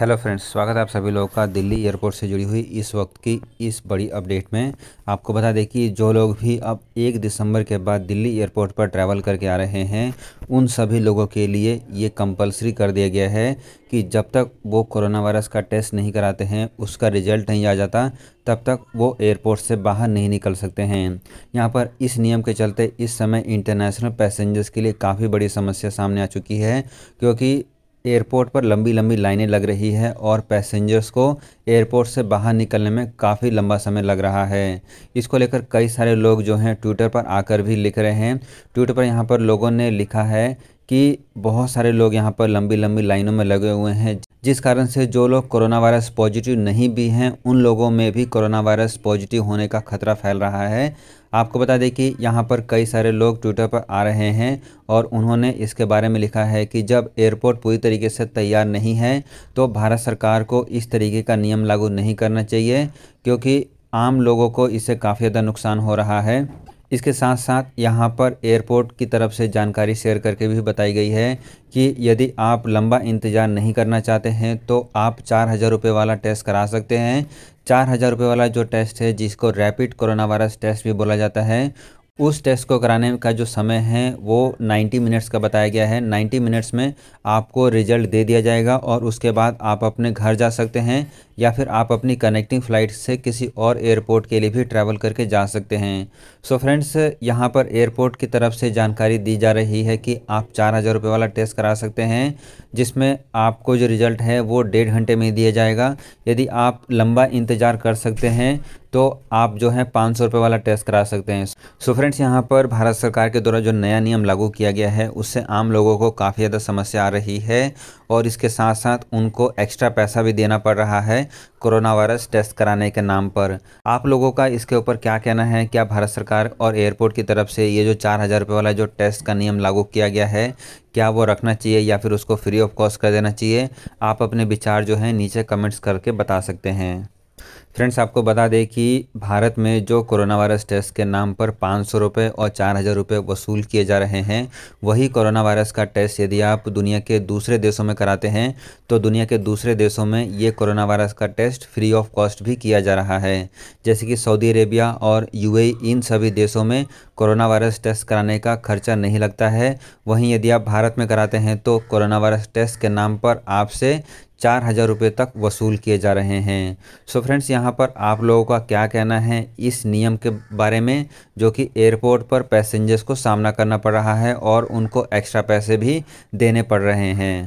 hello friends स्वागत है आप सभी लोगों का दिल्ली एयरपोर्ट से जुड़ी हुई इस वक्त की इस बड़ी अपडेट में आपको बता दें कि जो लोग भी अब एक दिसंबर के बाद दिल्ली एयरपोर्ट पर ट्रैवल करके आ रहे हैं उन सभी लोगों के लिए ये कंपलसरी कर दिया गया है कि जब तक वो कोरोना वायरस का टेस्ट नहीं कराते हैं उसका रिजल्ट नहीं आ जाता तब तक वो एयरपोर्ट से बाहर नहीं निकल सकते हैं यहाँ पर इस नियम के चलते इस समय इंटरनेशनल पैसेंजर्स के लिए काफ़ी बड़ी समस्या सामने आ चुकी है क्योंकि एयरपोर्ट पर लंबी लंबी लाइनें लग रही है और पैसेंजर्स को एयरपोर्ट से बाहर निकलने में काफ़ी लंबा समय लग रहा है इसको लेकर कई सारे लोग जो हैं ट्विटर पर आकर भी लिख रहे हैं ट्विटर पर यहाँ पर लोगों ने लिखा है कि बहुत सारे लोग यहाँ पर लंबी लंबी लाइनों में लगे हुए हैं जिस कारण से जो लोग कोरोना वायरस पॉजिटिव नहीं भी हैं उन लोगों में भी कोरोना वायरस पॉजिटिव होने का खतरा फैल रहा है आपको बता दें कि यहाँ पर कई सारे लोग ट्विटर पर आ रहे हैं और उन्होंने इसके बारे में लिखा है कि जब एयरपोर्ट पूरी तरीके से तैयार नहीं है तो भारत सरकार को इस तरीके का नियम लागू नहीं करना चाहिए क्योंकि आम लोगों को इससे काफ़ी ज़्यादा नुकसान हो रहा है इसके साथ साथ यहाँ पर एयरपोर्ट की तरफ से जानकारी शेयर करके भी बताई गई है कि यदि आप लंबा इंतज़ार नहीं करना चाहते हैं तो आप चार हज़ार रुपये वाला टेस्ट करा सकते हैं चार हज़ार रुपये वाला जो टेस्ट है जिसको रैपिड कोरोना वायरस टेस्ट भी बोला जाता है उस टेस्ट को कराने का जो समय है वो 90 मिनट्स का बताया गया है 90 मिनट्स में आपको रिजल्ट दे दिया जाएगा और उसके बाद आप अपने घर जा सकते हैं या फिर आप अपनी कनेक्टिंग फ़्लाइट से किसी और एयरपोर्ट के लिए भी ट्रैवल करके जा सकते हैं सो so फ्रेंड्स यहाँ पर एयरपोर्ट की तरफ से जानकारी दी जा रही है कि आप चार हज़ार रुपये वाला टेस्ट करा सकते हैं जिसमें आपको जो रिज़ल्ट है वो डेढ़ घंटे में दिया जाएगा यदि आप लंबा इंतज़ार कर सकते हैं तो आप जो है पाँच सौ रुपये वाला टेस्ट करा सकते हैं सो फ्रेंड्स यहाँ पर भारत सरकार के द्वारा जो नया नियम लागू किया गया है उससे आम लोगों को काफ़ी ज़्यादा समस्या आ रही है और इसके साथ साथ उनको एक्स्ट्रा पैसा भी देना पड़ रहा है कोरोना वायरस टेस्ट कराने के नाम पर आप लोगों का इसके ऊपर क्या कहना है क्या भारत सरकार और एयरपोर्ट की तरफ से ये जो चार हज़ार रुपये वाला जो टेस्ट का नियम लागू किया गया है क्या वो रखना चाहिए या फिर उसको फ्री ऑफ कॉस्ट कर देना चाहिए आप अपने विचार जो है नीचे कमेंट्स करके बता सकते हैं फ्रेंड्स आपको बता दें कि भारत में जो कोरोना वायरस टेस्ट के नाम पर पाँच सौ रुपये और चार हज़ार रुपये वसूल किए जा रहे हैं वही कोरोना वायरस का टेस्ट यदि आप दुनिया के दूसरे देशों में कराते हैं तो दुनिया के दूसरे देशों में ये कोरोना वायरस का टेस्ट फ्री ऑफ कॉस्ट भी किया जा रहा है जैसे कि सऊदी अरेबिया और यू इन सभी देशों में कोरोना वायरस टेस्ट कराने का खर्चा नहीं लगता है वहीं यदि आप भारत में कराते हैं तो कोरोना वायरस टेस्ट के नाम पर आपसे चार हज़ार रुपये तक वसूल किए जा रहे हैं सो फ्रेंड्स यहाँ यहाँ पर आप लोगों का क्या कहना है इस नियम के बारे में जो कि एयरपोर्ट पर पैसेंजर्स को सामना करना पड़ रहा है और उनको एक्स्ट्रा पैसे भी देने पड़ रहे हैं